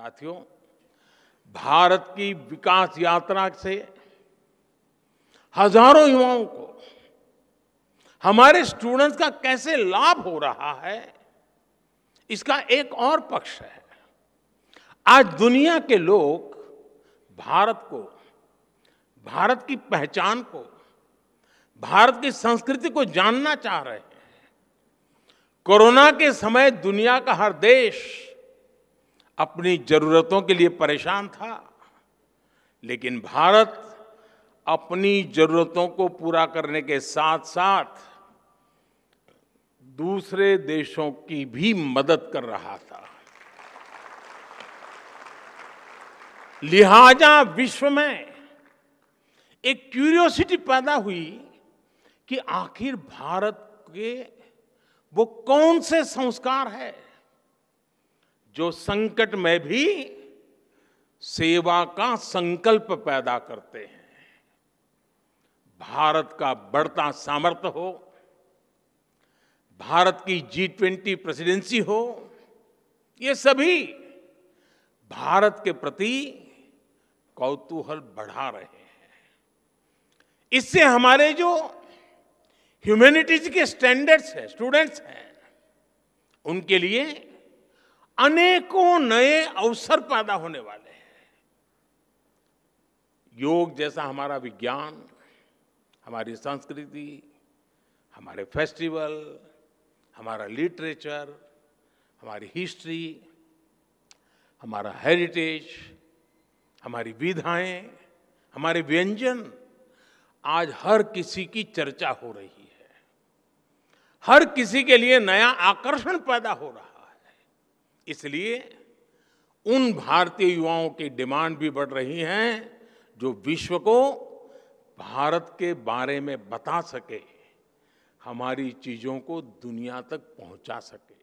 साथियों भारत की विकास यात्रा से हजारों युवाओं को हमारे स्टूडेंट्स का कैसे लाभ हो रहा है इसका एक और पक्ष है आज दुनिया के लोग भारत को भारत की पहचान को भारत की संस्कृति को जानना चाह रहे हैं कोरोना के समय दुनिया का हर देश अपनी जरूरतों के लिए परेशान था लेकिन भारत अपनी जरूरतों को पूरा करने के साथ साथ दूसरे देशों की भी मदद कर रहा था लिहाजा विश्व में एक क्यूरियोसिटी पैदा हुई कि आखिर भारत के वो कौन से संस्कार है जो संकट में भी सेवा का संकल्प पैदा करते हैं भारत का बढ़ता सामर्थ्य हो भारत की जी ट्वेंटी प्रेसिडेंसी हो ये सभी भारत के प्रति कौतूहल बढ़ा रहे हैं इससे हमारे जो ह्यूमैनिटीज के स्टैंडर्ड्स हैं स्टूडेंट्स हैं उनके लिए अनेकों नए अवसर पैदा होने वाले हैं योग जैसा हमारा विज्ञान हमारी संस्कृति हमारे फेस्टिवल हमारा लिटरेचर हमारी हिस्ट्री हमारा हेरिटेज हमारी विधाएं हमारे व्यंजन आज हर किसी की चर्चा हो रही है हर किसी के लिए नया आकर्षण पैदा हो रहा है इसलिए उन भारतीय युवाओं की डिमांड भी बढ़ रही है जो विश्व को भारत के बारे में बता सके हमारी चीज़ों को दुनिया तक पहुंचा सके